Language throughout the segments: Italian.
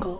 jungle.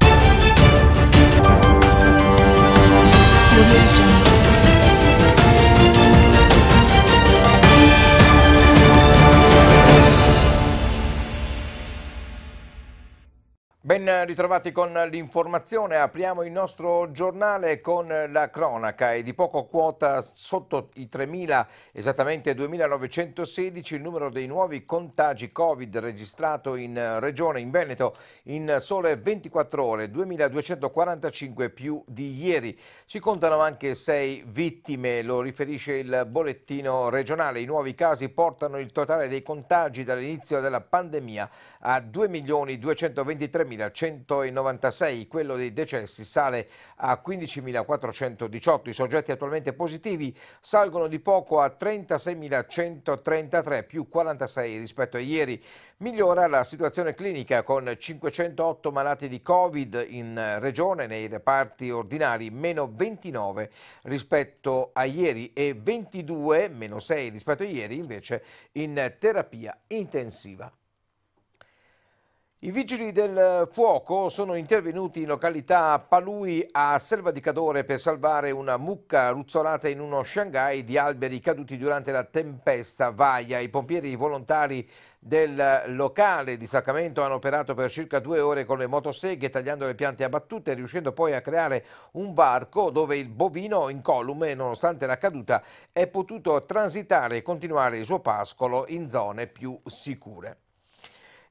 Ben ritrovati con l'informazione, apriamo il nostro giornale con la cronaca e di poco quota sotto i 3.000, esattamente 2.916, il numero dei nuovi contagi Covid registrato in eh, Regione, in Veneto, in sole 24 ore, 2.245 più di ieri. Si contano anche 6 vittime, lo riferisce il bollettino regionale. I nuovi casi portano il totale dei contagi dall'inizio della pandemia a 2.223.000. 4.196, quello dei decessi sale a 15.418, i soggetti attualmente positivi salgono di poco a 36.133 più 46 rispetto a ieri, migliora la situazione clinica con 508 malati di Covid in regione nei reparti ordinari, meno 29 rispetto a ieri e 22, meno 6 rispetto a ieri invece in terapia intensiva. I vigili del fuoco sono intervenuti in località Palui a Selva di Cadore per salvare una mucca ruzzolata in uno Shanghai di alberi caduti durante la tempesta Vaia. I pompieri volontari del locale di Sacramento hanno operato per circa due ore con le motoseghe tagliando le piante abbattute riuscendo poi a creare un varco dove il bovino incolume nonostante la caduta è potuto transitare e continuare il suo pascolo in zone più sicure.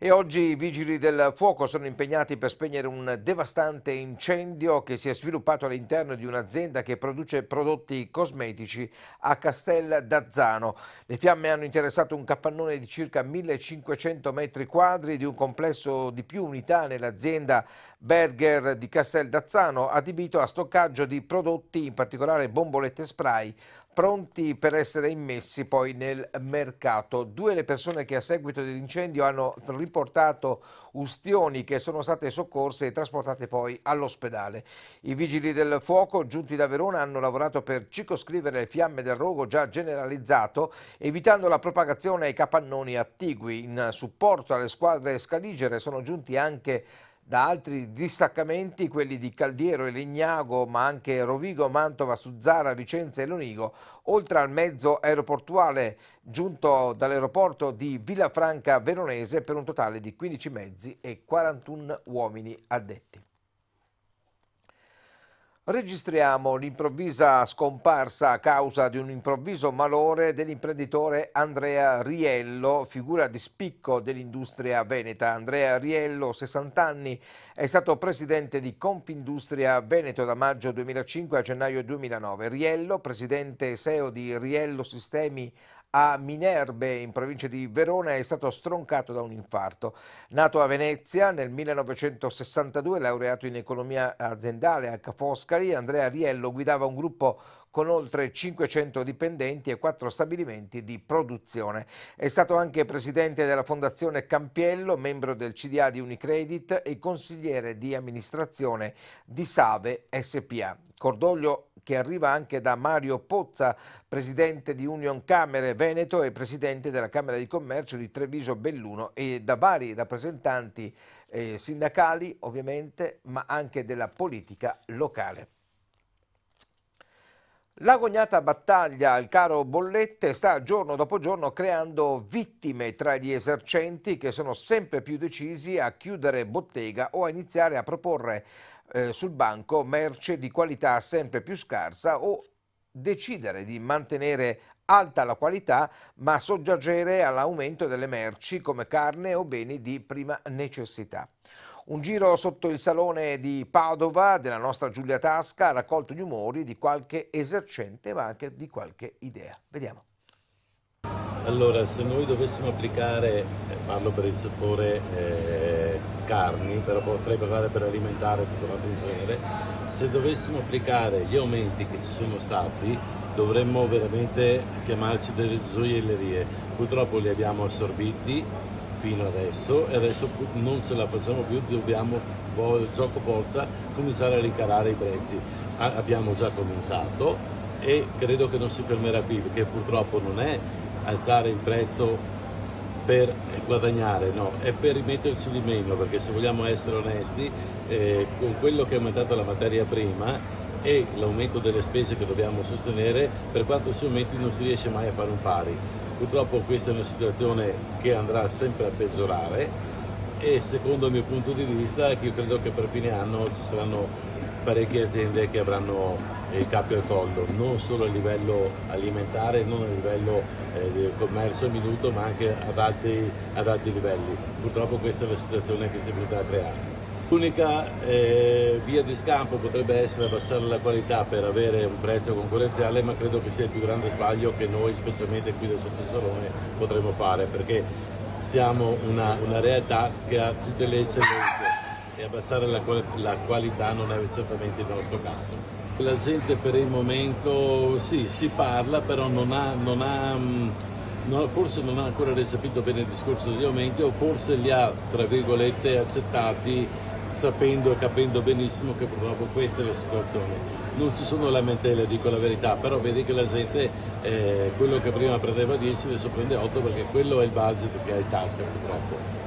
E oggi i vigili del fuoco sono impegnati per spegnere un devastante incendio che si è sviluppato all'interno di un'azienda che produce prodotti cosmetici a Castel d'Azzano. Le fiamme hanno interessato un capannone di circa 1500 metri quadri di un complesso di più unità nell'azienda Berger di Castel d'Azzano adibito a stoccaggio di prodotti, in particolare bombolette spray pronti per essere immessi poi nel mercato. Due le persone che a seguito dell'incendio hanno riportato ustioni che sono state soccorse e trasportate poi all'ospedale. I vigili del fuoco giunti da Verona hanno lavorato per circoscrivere le fiamme del rogo già generalizzato, evitando la propagazione ai capannoni attigui. In supporto alle squadre scaligere sono giunti anche da altri distaccamenti, quelli di Caldiero e Legnago, ma anche Rovigo, Mantova, Suzzara, Vicenza e Lonigo, oltre al mezzo aeroportuale giunto dall'aeroporto di Villafranca Veronese per un totale di 15 mezzi e 41 uomini addetti. Registriamo l'improvvisa scomparsa a causa di un improvviso malore dell'imprenditore Andrea Riello, figura di spicco dell'industria veneta. Andrea Riello, 60 anni, è stato presidente di Confindustria Veneto da maggio 2005 a gennaio 2009. Riello, presidente SEO di Riello Sistemi a Minerbe in provincia di Verona è stato stroncato da un infarto. Nato a Venezia nel 1962, laureato in economia aziendale a Ca' Foscari, Andrea Riello guidava un gruppo con oltre 500 dipendenti e 4 stabilimenti di produzione. È stato anche presidente della Fondazione Campiello, membro del CDA di Unicredit e consigliere di amministrazione di Save SPA. Cordoglio che arriva anche da Mario Pozza, presidente di Union Camere Veneto e presidente della Camera di Commercio di Treviso Belluno e da vari rappresentanti eh, sindacali ovviamente, ma anche della politica locale. L'agognata battaglia al caro bollette sta giorno dopo giorno creando vittime tra gli esercenti che sono sempre più decisi a chiudere bottega o a iniziare a proporre eh, sul banco merce di qualità sempre più scarsa o decidere di mantenere alta la qualità ma soggiacere all'aumento delle merci come carne o beni di prima necessità. Un giro sotto il salone di Padova della nostra Giulia Tasca ha raccolto gli umori di qualche esercente ma anche di qualche idea. Vediamo. Allora, se noi dovessimo applicare, eh, parlo per il settore eh, carni, però potrei parlare per alimentare tutto quanto in genere, se dovessimo applicare gli aumenti che ci sono stati, dovremmo veramente chiamarci delle gioiellerie. Purtroppo li abbiamo assorbiti fino adesso e adesso non ce la facciamo più, dobbiamo gioco forza cominciare a ricarare i prezzi. A abbiamo già cominciato e credo che non si fermerà qui perché purtroppo non è alzare il prezzo per guadagnare, no, è per rimetterci di meno, perché se vogliamo essere onesti, eh, con quello che è aumentata la materia prima e l'aumento delle spese che dobbiamo sostenere, per quanto si aumenti non si riesce mai a fare un pari. Purtroppo questa è una situazione che andrà sempre a peggiorare e secondo il mio punto di vista io credo che per fine anno ci saranno parecchie aziende che avranno il cappio al collo, non solo a livello alimentare, non a livello eh, di commercio minuto, ma anche ad alti, ad alti, livelli. Purtroppo questa è la situazione che si è venuta a creare. L'unica eh, via di scampo potrebbe essere abbassare la qualità per avere un prezzo concorrenziale, ma credo che sia il più grande sbaglio che noi, specialmente qui del Sottosalone, potremmo fare, perché siamo una, una realtà che ha tutte le eccellenze e abbassare la, la qualità non è certamente il nostro caso. La gente per il momento sì, si parla, però non ha, non ha, mm, non, forse non ha ancora recepito bene il discorso degli aumenti o forse li ha, tra virgolette, accettati sapendo e capendo benissimo che purtroppo questa è la situazione. Non ci sono lamentele, dico la verità, però vedi che la gente eh, quello che prima prendeva 10 adesso prende 8 perché quello è il budget che ha in tasca purtroppo.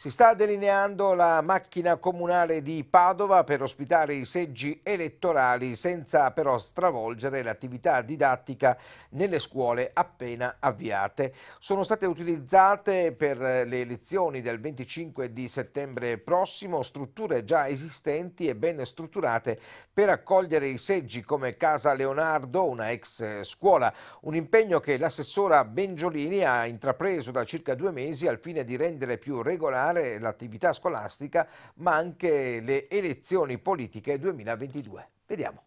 Si sta delineando la macchina comunale di Padova per ospitare i seggi elettorali senza però stravolgere l'attività didattica nelle scuole appena avviate. Sono state utilizzate per le elezioni del 25 di settembre prossimo strutture già esistenti e ben strutturate per accogliere i seggi come Casa Leonardo, una ex scuola, un impegno che l'assessora Bengiolini ha intrapreso da circa due mesi al fine di rendere più regolare affrontare l'attività scolastica ma anche le elezioni politiche 2022. Vediamo.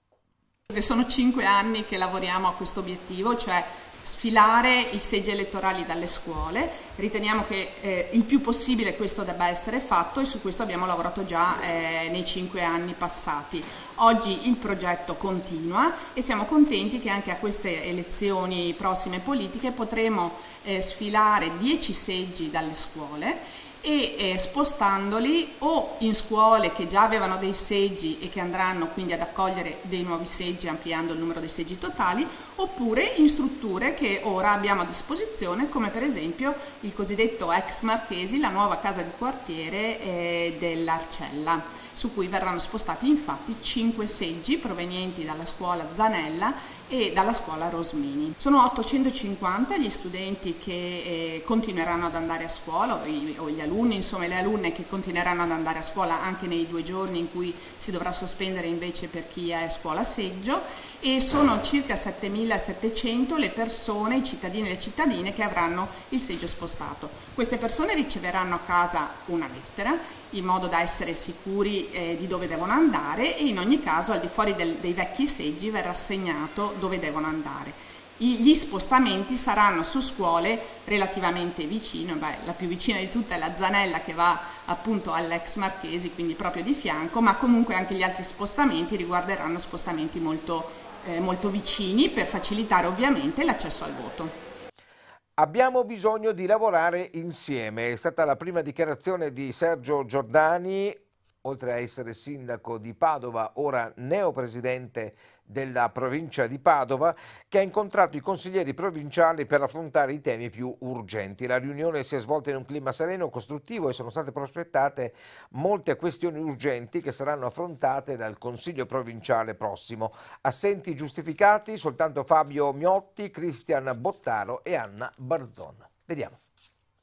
Sono cinque anni che lavoriamo a questo obiettivo, cioè sfilare i seggi elettorali dalle scuole. Riteniamo che eh, il più possibile questo debba essere fatto e su questo abbiamo lavorato già eh, nei cinque anni passati. Oggi il progetto continua e siamo contenti che anche a queste elezioni prossime politiche potremo eh, sfilare dieci seggi dalle scuole e eh, spostandoli o in scuole che già avevano dei seggi e che andranno quindi ad accogliere dei nuovi seggi ampliando il numero dei seggi totali, oppure in strutture che ora abbiamo a disposizione come per esempio il cosiddetto ex Marchesi, la nuova casa di quartiere eh, dell'Arcella, su cui verranno spostati infatti 5 seggi provenienti dalla scuola Zanella e dalla scuola Rosmini. Sono 850 gli studenti che eh, continueranno ad andare a scuola o, i, o, gli alunni, insomma le alunne che continueranno ad andare a scuola anche nei due giorni in cui si dovrà sospendere invece per chi è a scuola seggio e sono circa 7700 le persone, i cittadini e le cittadine che avranno il seggio spostato. Queste persone riceveranno a casa una lettera in modo da essere sicuri eh, di dove devono andare e in ogni caso al di fuori del, dei vecchi seggi verrà assegnato dove devono andare. Gli spostamenti saranno su scuole relativamente vicine, beh, la più vicina di tutte è la Zanella che va appunto all'ex Marchesi, quindi proprio di fianco, ma comunque anche gli altri spostamenti riguarderanno spostamenti molto, eh, molto vicini per facilitare ovviamente l'accesso al voto. Abbiamo bisogno di lavorare insieme, è stata la prima dichiarazione di Sergio Giordani, oltre a essere sindaco di Padova, ora neopresidente della provincia di Padova che ha incontrato i consiglieri provinciali per affrontare i temi più urgenti. La riunione si è svolta in un clima sereno e costruttivo e sono state prospettate molte questioni urgenti che saranno affrontate dal Consiglio provinciale prossimo. Assenti giustificati soltanto Fabio Miotti, Cristian Bottaro e Anna Barzon. Vediamo.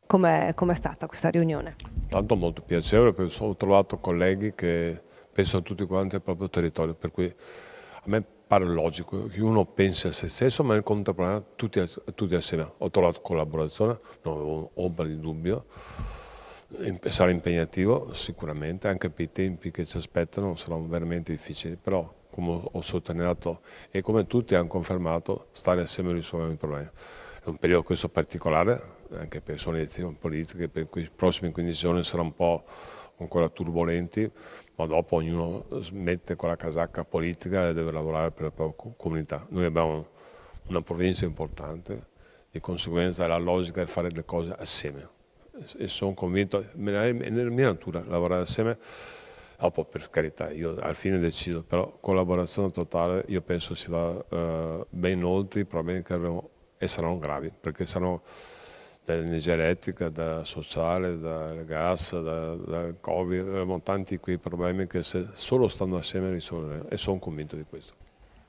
Com'è, com stata questa riunione? Tanto molto piacevole perché ho trovato colleghi che pensano tutti quanti al proprio territorio, per cui a me pare logico che uno pensi a se stesso, ma nel contemporaneo tutti, tutti assieme. Ho trovato collaborazione, non avevo ombra di dubbio. Sarà impegnativo sicuramente, anche per i tempi che ci aspettano saranno veramente difficili, però come ho sottolineato e come tutti hanno confermato, stare assieme risolve i problemi. È un periodo questo particolare, anche per sono elezioni politiche, per i prossimi 15 giorni saranno un po' ancora turbolenti, ma dopo ognuno smette con la casacca politica e deve lavorare per la propria comunità. Noi abbiamo una provincia importante, di conseguenza la logica è fare le cose assieme e sono convinto, è nella mia natura lavorare assieme, dopo oh, per carità io al fine decido, però collaborazione totale io penso si va eh, ben oltre i problemi che avremo e saranno gravi, perché saranno dall'energia elettrica, da sociale, dal gas, dal da Covid, abbiamo tanti quei problemi che se solo stanno assieme a risolvere e sono convinto di questo.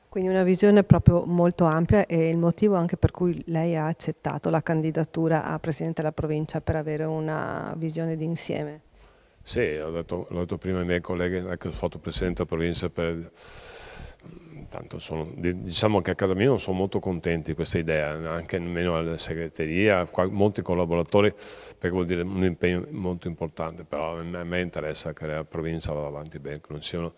Quindi una visione proprio molto ampia e il motivo anche per cui lei ha accettato la candidatura a Presidente della Provincia per avere una visione d'insieme. Sì, l'ho detto, detto, prima ai miei colleghi, anche ho fatto Presidente della Provincia per tanto sono, diciamo che a casa mia non sono molto contenti di questa idea, anche nemmeno alla segreteria, molti collaboratori, perché vuol dire un impegno molto importante, però a me interessa che la provincia vada avanti bene, che non siano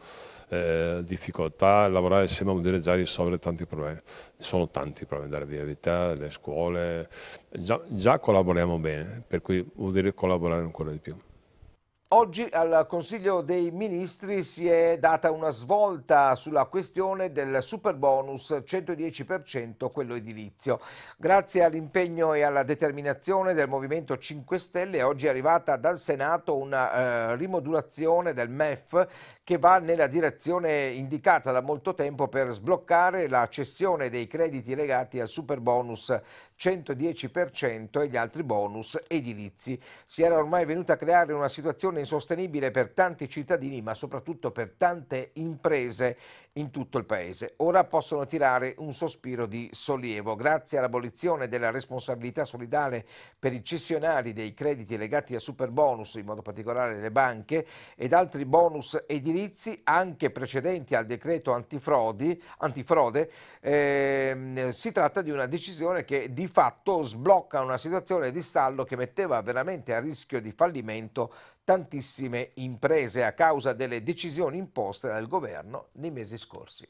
eh, difficoltà, lavorare insieme vuol dire già risolvere tanti problemi, sono tanti problemi della vita, delle scuole, già, già collaboriamo bene, per cui vuol dire collaborare ancora di più. Oggi al Consiglio dei Ministri si è data una svolta sulla questione del super bonus 110% quello edilizio. Grazie all'impegno e alla determinazione del Movimento 5 Stelle oggi è arrivata dal Senato una eh, rimodulazione del MEF che va nella direzione indicata da molto tempo per sbloccare la cessione dei crediti legati al super bonus 110% e gli altri bonus edilizi. Si era ormai venuta a creare una situazione insostenibile per tanti cittadini ma soprattutto per tante imprese in tutto il paese. Ora possono tirare un sospiro di sollievo. Grazie all'abolizione della responsabilità solidale per i cessionari dei crediti legati a super bonus, in modo particolare le banche, ed altri bonus edilizi anche precedenti al decreto antifrodi, antifrode, eh, si tratta di una decisione che di fatto sblocca una situazione di stallo che metteva veramente a rischio di fallimento tantissime imprese a causa delle decisioni imposte dal governo nei mesi scorsi.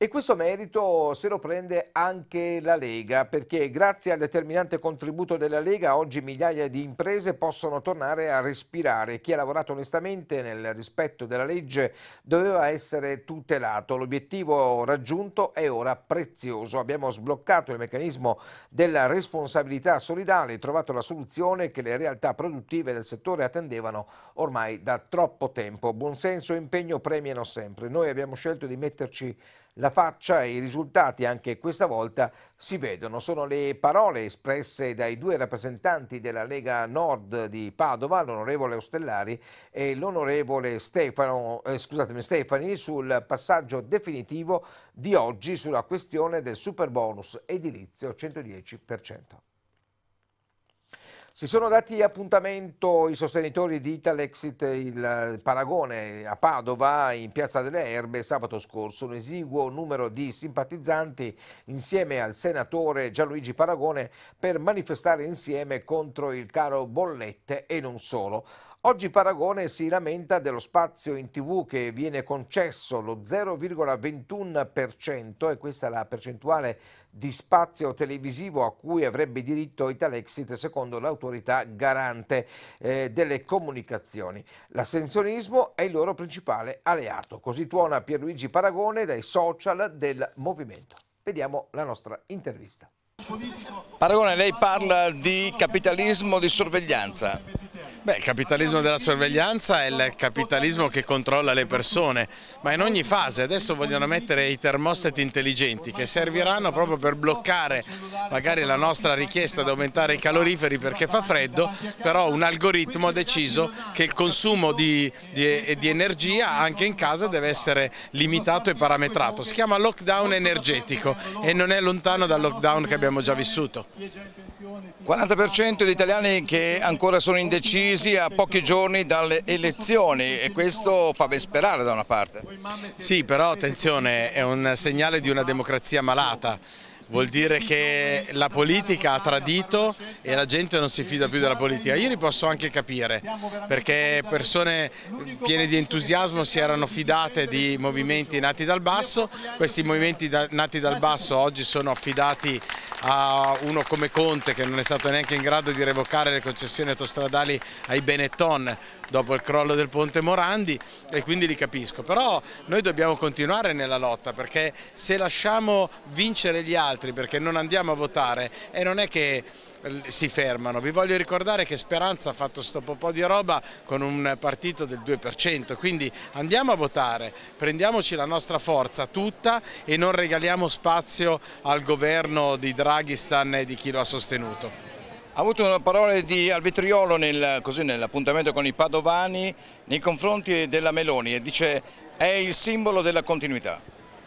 E questo merito se lo prende anche la Lega, perché grazie al determinante contributo della Lega oggi migliaia di imprese possono tornare a respirare. Chi ha lavorato onestamente nel rispetto della legge doveva essere tutelato. L'obiettivo raggiunto è ora prezioso. Abbiamo sbloccato il meccanismo della responsabilità solidale e trovato la soluzione che le realtà produttive del settore attendevano ormai da troppo tempo. Buonsenso e impegno premiano sempre. Noi abbiamo scelto di metterci la faccia e i risultati anche questa volta si vedono. Sono le parole espresse dai due rappresentanti della Lega Nord di Padova, l'onorevole Ostellari e l'onorevole Stefano, eh, Stefani, sul passaggio definitivo di oggi sulla questione del super bonus edilizio 110%. Si sono dati appuntamento i sostenitori di Italexit il Paragone a Padova in Piazza delle Erbe sabato scorso. Un esiguo numero di simpatizzanti insieme al senatore Gianluigi Paragone per manifestare insieme contro il caro bollette e non solo. Oggi Paragone si lamenta dello spazio in tv che viene concesso lo 0,21% e questa è la percentuale di spazio televisivo a cui avrebbe diritto Italexit secondo l'autorità garante eh, delle comunicazioni. L'assenzionismo è il loro principale alleato, così tuona Pierluigi Paragone dai social del movimento. Vediamo la nostra intervista. Paragone, lei parla di capitalismo di sorveglianza. Beh, il capitalismo della sorveglianza è il capitalismo che controlla le persone, ma in ogni fase adesso vogliono mettere i termostati intelligenti che serviranno proprio per bloccare magari la nostra richiesta di aumentare i caloriferi perché fa freddo, però un algoritmo ha deciso che il consumo di, di, di energia anche in casa deve essere limitato e parametrato. Si chiama lockdown energetico e non è lontano dal lockdown che abbiamo già vissuto. 40% degli italiani che ancora sono indecisi Brindisi a pochi giorni dalle elezioni e questo fa ben sperare da una parte. Sì, però attenzione, è un segnale di una democrazia malata vuol dire che la politica ha tradito e la gente non si fida più della politica. Io li posso anche capire, perché persone piene di entusiasmo si erano fidate di movimenti nati dal basso, questi movimenti nati dal basso oggi sono affidati a uno come Conte che non è stato neanche in grado di revocare le concessioni autostradali ai Benetton, dopo il crollo del ponte Morandi e quindi li capisco. Però noi dobbiamo continuare nella lotta perché se lasciamo vincere gli altri perché non andiamo a votare e non è che eh, si fermano. Vi voglio ricordare che Speranza ha fatto sto po' di roba con un partito del 2%, quindi andiamo a votare, prendiamoci la nostra forza tutta e non regaliamo spazio al governo di Draghistan e di chi lo ha sostenuto. Ha avuto una parola di al nel, nell'appuntamento con i Padovani nei confronti della Meloni e dice è il simbolo della continuità.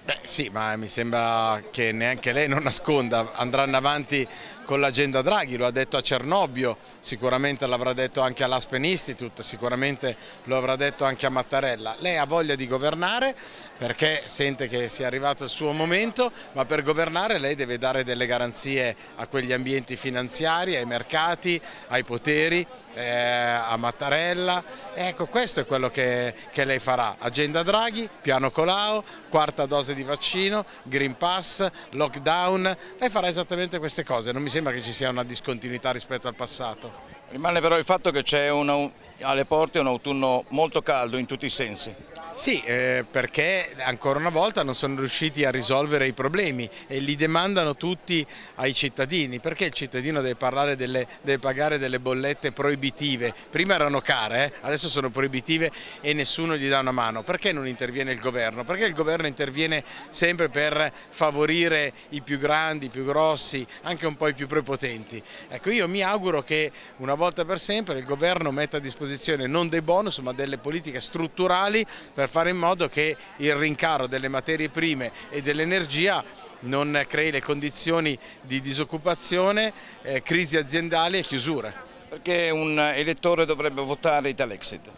Beh sì, ma mi sembra che neanche lei non nasconda, andranno avanti con l'agenda Draghi, lo ha detto a Cernobbio, sicuramente l'avrà detto anche all'Aspen Institute, sicuramente lo avrà detto anche a Mattarella. Lei ha voglia di governare perché sente che sia arrivato il suo momento, ma per governare lei deve dare delle garanzie a quegli ambienti finanziari, ai mercati, ai poteri, eh, a Mattarella. Ecco, questo è quello che, che lei farà. Agenda Draghi, piano Colau, quarta dose di vaccino, Green Pass, lockdown. Lei farà esattamente queste cose, non mi sembra che ci sia una discontinuità rispetto al passato. Rimane però il fatto che c'è una alle porte un autunno molto caldo in tutti i sensi. Sì, eh, perché ancora una volta non sono riusciti a risolvere i problemi e li demandano tutti ai cittadini. Perché il cittadino deve, delle, deve pagare delle bollette proibitive? Prima erano care, eh? adesso sono proibitive e nessuno gli dà una mano. Perché non interviene il governo? Perché il governo interviene sempre per favorire i più grandi, i più grossi, anche un po' i più prepotenti. Ecco, io mi auguro che una volta per sempre il governo metta a disposizione disposizione non dei bonus ma delle politiche strutturali per fare in modo che il rincaro delle materie prime e dell'energia non crei le condizioni di disoccupazione, eh, crisi aziendali e chiusure. Perché un elettore dovrebbe votare Italexit?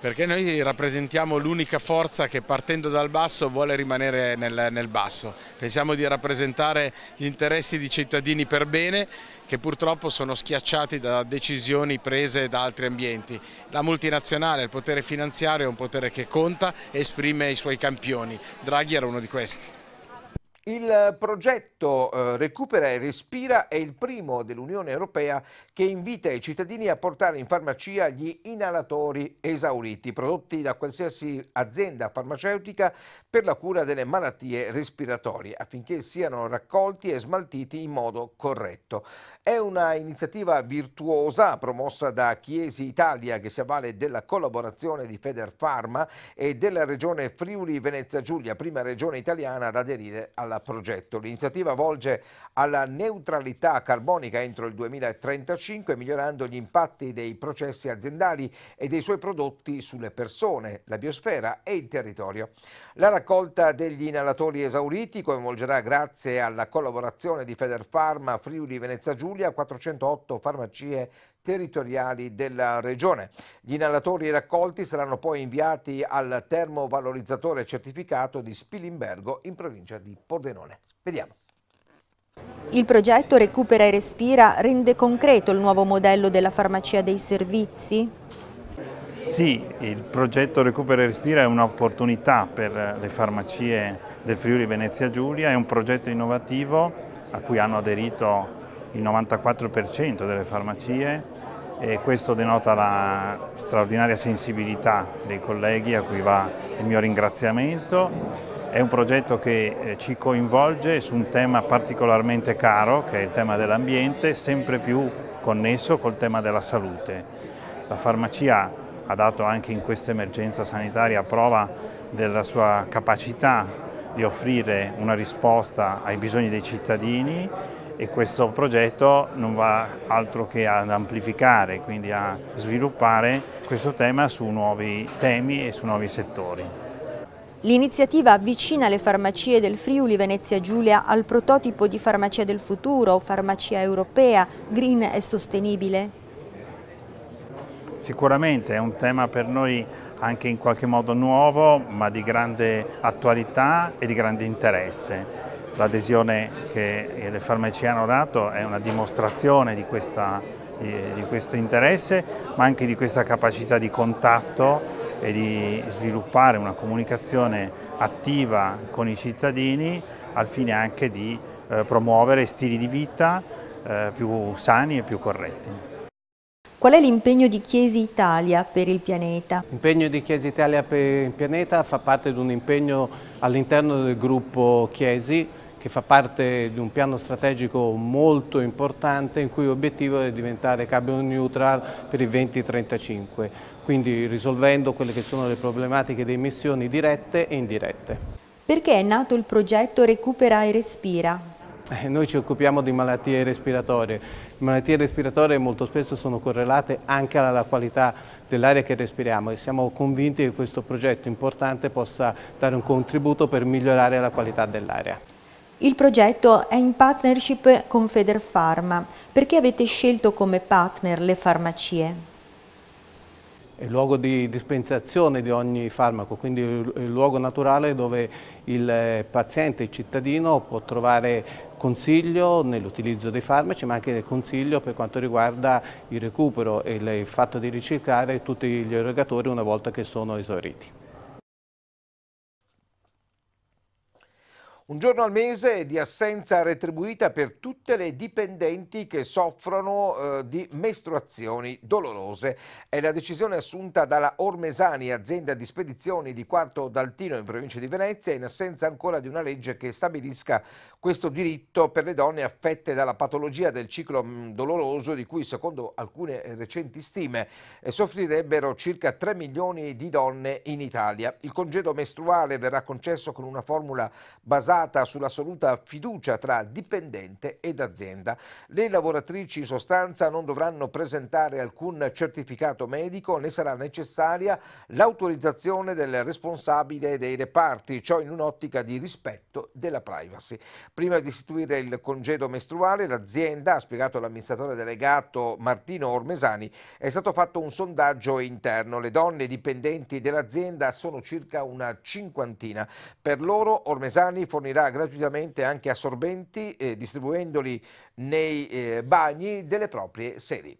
Perché noi rappresentiamo l'unica forza che partendo dal basso vuole rimanere nel, nel basso. Pensiamo di rappresentare gli interessi di cittadini per bene che purtroppo sono schiacciati da decisioni prese da altri ambienti. La multinazionale, il potere finanziario è un potere che conta e esprime i suoi campioni. Draghi era uno di questi. Il progetto eh, Recupera e Respira è il primo dell'Unione Europea che invita i cittadini a portare in farmacia gli inalatori esauriti prodotti da qualsiasi azienda farmaceutica per la cura delle malattie respiratorie affinché siano raccolti e smaltiti in modo corretto. È una iniziativa virtuosa promossa da Chiesi Italia che si avvale della collaborazione di Federpharma e della regione Friuli Venezia Giulia, prima regione italiana ad aderire alla progetto. L'iniziativa volge alla neutralità carbonica entro il 2035, migliorando gli impatti dei processi aziendali e dei suoi prodotti sulle persone, la biosfera e il territorio. La raccolta degli inalatori esauriti coinvolgerà, grazie alla collaborazione di Federfarma Friuli Venezia Giulia, 408 farmacie territoriali della regione. Gli inalatori raccolti saranno poi inviati al termovalorizzatore certificato di Spilimbergo in provincia di Pordenone. Vediamo. Il progetto Recupera e Respira rende concreto il nuovo modello della farmacia dei servizi? Sì, il progetto Recupera e Respira è un'opportunità per le farmacie del Friuli Venezia Giulia, è un progetto innovativo a cui hanno aderito il 94% delle farmacie e questo denota la straordinaria sensibilità dei colleghi a cui va il mio ringraziamento. È un progetto che eh, ci coinvolge su un tema particolarmente caro, che è il tema dell'ambiente, sempre più connesso col tema della salute. La farmacia ha dato anche in questa emergenza sanitaria prova della sua capacità di offrire una risposta ai bisogni dei cittadini e questo progetto non va altro che ad amplificare, quindi a sviluppare questo tema su nuovi temi e su nuovi settori. L'iniziativa avvicina le farmacie del Friuli Venezia Giulia al prototipo di farmacia del futuro, farmacia europea, green e sostenibile? Sicuramente è un tema per noi anche in qualche modo nuovo, ma di grande attualità e di grande interesse l'adesione che le farmacie hanno dato è una dimostrazione di, questa, di questo interesse, ma anche di questa capacità di contatto e di sviluppare una comunicazione attiva con i cittadini al fine anche di eh, promuovere stili di vita eh, più sani e più corretti. Qual è l'impegno di Chiesi Italia per il pianeta? L'impegno di Chiesi Italia per il pianeta fa parte di un impegno all'interno del gruppo Chiesi che fa parte di un piano strategico molto importante in cui l'obiettivo è diventare carbon neutral per il 2035, quindi risolvendo quelle che sono le problematiche di emissioni dirette e indirette. Perché è nato il progetto Recupera e Respira? Eh, noi ci occupiamo di malattie respiratorie. Le malattie respiratorie molto spesso sono correlate anche alla qualità dell'aria che respiriamo e siamo convinti che questo progetto importante possa dare un contributo per migliorare la qualità dell'aria. Il progetto è in partnership con Federpharma. Perché avete scelto come partner le farmacie? il luogo di dispensazione di ogni farmaco, quindi il luogo naturale dove il eh, paziente, il cittadino può trovare consiglio nell'utilizzo dei farmaci ma anche consiglio per quanto riguarda il recupero e il fatto di ricercare tutti gli erogatori una volta che sono esauriti. Un giorno al mese di assenza retribuita per tutte le dipendenti che soffrono eh, di mestruazioni dolorose. È la decisione assunta dalla Ormesani, azienda di spedizioni di Quarto d'Altino in provincia di Venezia, in assenza ancora di una legge che stabilisca questo diritto per le donne affette dalla patologia del ciclo mm, doloroso di cui secondo alcune recenti stime eh, soffrirebbero circa 3 milioni di donne in Italia. Il congedo mestruale verrà concesso con una formula basata basata sulla fiducia tra dipendente ed azienda. Le lavoratrici in sostanza non dovranno presentare alcun certificato medico né sarà necessaria l'autorizzazione del responsabile dei reparti, ciò in un'ottica di rispetto della privacy. Prima di istituire il congedo mestruale, l'azienda, ha spiegato l'amministratore delegato Martino Ormesani, è stato fatto un sondaggio interno. Le donne dipendenti dell'azienda sono circa una cinquantina. Per loro Ormesani fornisce fornirà gratuitamente anche assorbenti eh, distribuendoli nei eh, bagni delle proprie sedi.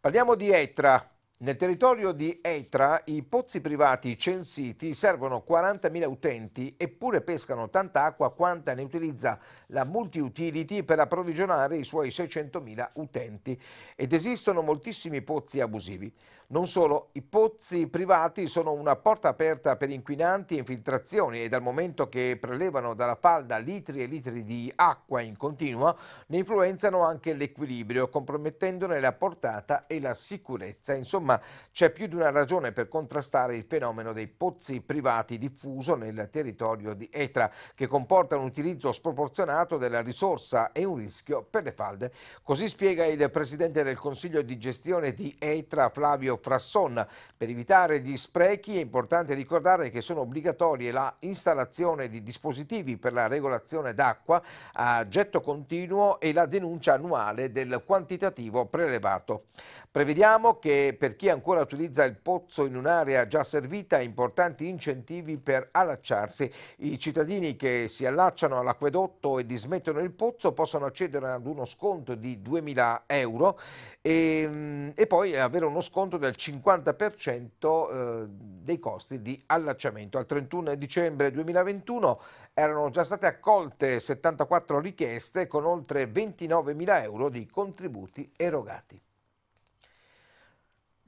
Parliamo di Etra, nel territorio di Etra i pozzi privati censiti servono 40.000 utenti eppure pescano tanta acqua quanta ne utilizza la multi-utility per approvvigionare i suoi 600.000 utenti ed esistono moltissimi pozzi abusivi. Non solo, i pozzi privati sono una porta aperta per inquinanti e infiltrazioni e dal momento che prelevano dalla falda litri e litri di acqua in continua ne influenzano anche l'equilibrio compromettendone la portata e la sicurezza. Insomma, ma c'è più di una ragione per contrastare il fenomeno dei pozzi privati diffuso nel territorio di Etra, che comporta un utilizzo sproporzionato della risorsa e un rischio per le falde. Così spiega il presidente del Consiglio di gestione di Etra, Flavio Frasson. Per evitare gli sprechi è importante ricordare che sono obbligatorie la installazione di dispositivi per la regolazione d'acqua a getto continuo e la denuncia annuale del quantitativo prelevato. Prevediamo che per chi ancora utilizza il pozzo in un'area già servita e importanti incentivi per allacciarsi. I cittadini che si allacciano all'acquedotto e dismettono il pozzo possono accedere ad uno sconto di 2.000 euro e, ehm, e poi avere uno sconto del 50% eh, dei costi di allacciamento. Al 31 dicembre 2021 erano già state accolte 74 richieste con oltre 29.000 euro di contributi erogati.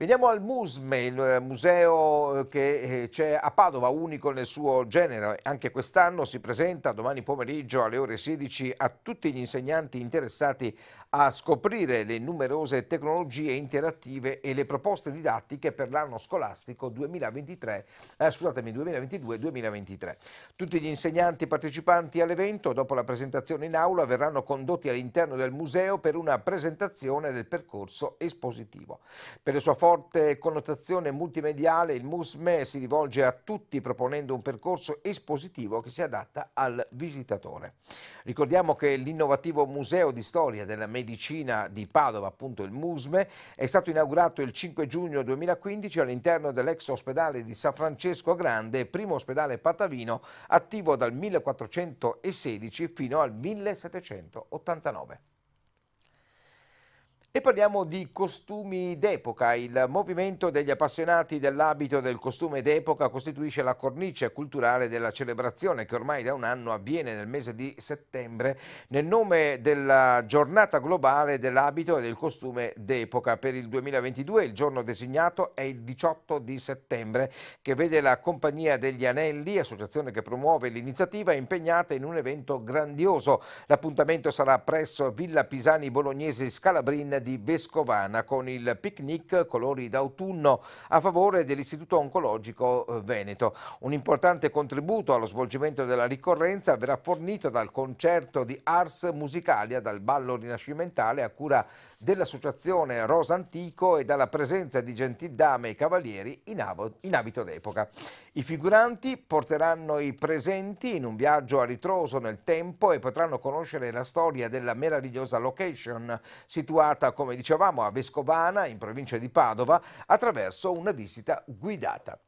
Veniamo al MUSME, il eh, museo eh, che eh, c'è a Padova, unico nel suo genere. Anche quest'anno si presenta domani pomeriggio alle ore 16 a tutti gli insegnanti interessati a scoprire le numerose tecnologie interattive e le proposte didattiche per l'anno scolastico 2023, eh, scusatemi, 2022-2023. Tutti gli insegnanti partecipanti all'evento, dopo la presentazione in aula, verranno condotti all'interno del museo per una presentazione del percorso espositivo. Per la sua forte connotazione multimediale, il MUSME si rivolge a tutti proponendo un percorso espositivo che si adatta al visitatore. Ricordiamo che l'innovativo Museo di Storia della Medicina medicina di Padova, appunto il MUSME, è stato inaugurato il 5 giugno 2015 all'interno dell'ex ospedale di San Francesco Grande, primo ospedale patavino attivo dal 1416 fino al 1789. E parliamo di costumi d'epoca. Il movimento degli appassionati dell'abito del costume d'epoca costituisce la cornice culturale della celebrazione che ormai da un anno avviene nel mese di settembre nel nome della giornata globale dell'abito e del costume d'epoca. Per il 2022 il giorno designato è il 18 di settembre che vede la Compagnia degli Anelli, associazione che promuove l'iniziativa, impegnata in un evento grandioso. L'appuntamento sarà presso Villa Pisani Bolognese Scalabrin di Vescovana con il picnic Colori d'autunno a favore dell'Istituto Oncologico eh, Veneto. Un importante contributo allo svolgimento della ricorrenza verrà fornito dal concerto di Ars Musicalia dal ballo rinascimentale a cura dell'associazione Rosa Antico e dalla presenza di gentildame e cavalieri in, in abito d'epoca. I figuranti porteranno i presenti in un viaggio a ritroso nel tempo e potranno conoscere la storia della meravigliosa location situata come dicevamo, a Vescovana, in provincia di Padova, attraverso una visita guidata.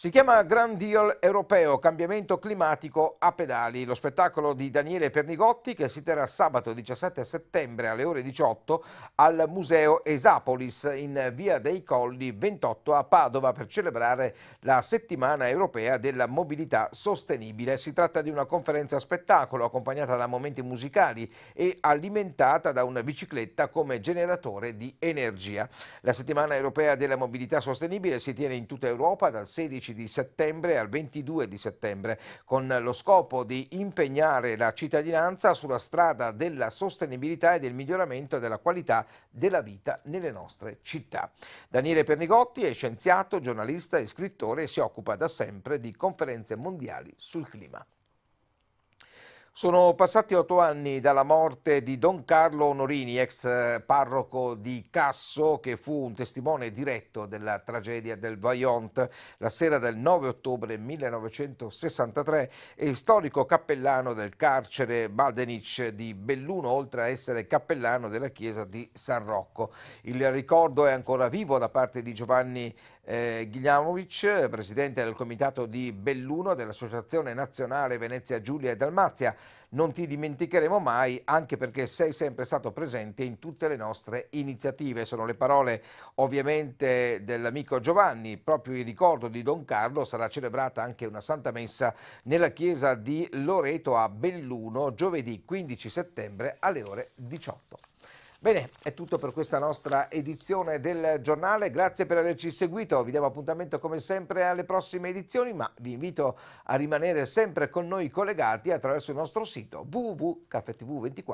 Si chiama Grand Deal Europeo Cambiamento Climatico a pedali, lo spettacolo di Daniele Pernigotti che si terrà sabato 17 settembre alle ore 18 al Museo Esapolis in Via dei Colli 28 a Padova per celebrare la settimana europea della mobilità sostenibile. Si tratta di una conferenza spettacolo accompagnata da momenti musicali e alimentata da una bicicletta come generatore di energia. La settimana europea della mobilità sostenibile si tiene in tutta Europa dal 16 15 di settembre al 22 di settembre con lo scopo di impegnare la cittadinanza sulla strada della sostenibilità e del miglioramento della qualità della vita nelle nostre città. Daniele Pernigotti è scienziato, giornalista e scrittore e si occupa da sempre di conferenze mondiali sul clima. Sono passati otto anni dalla morte di Don Carlo Onorini, ex eh, parroco di Casso, che fu un testimone diretto della tragedia del Vaillant. La sera del 9 ottobre 1963 e storico cappellano del carcere Badenic di Belluno, oltre a essere cappellano della chiesa di San Rocco. Il ricordo è ancora vivo da parte di Giovanni eh, Ghigliamovic, presidente del comitato di Belluno dell'Associazione Nazionale Venezia Giulia e Dalmazia. Non ti dimenticheremo mai anche perché sei sempre stato presente in tutte le nostre iniziative. Sono le parole ovviamente dell'amico Giovanni. Proprio in ricordo di Don Carlo sarà celebrata anche una Santa Messa nella chiesa di Loreto a Belluno giovedì 15 settembre alle ore 18. Bene, è tutto per questa nostra edizione del giornale, grazie per averci seguito, vi diamo appuntamento come sempre alle prossime edizioni, ma vi invito a rimanere sempre con noi collegati attraverso il nostro sito www.caffetv24.it.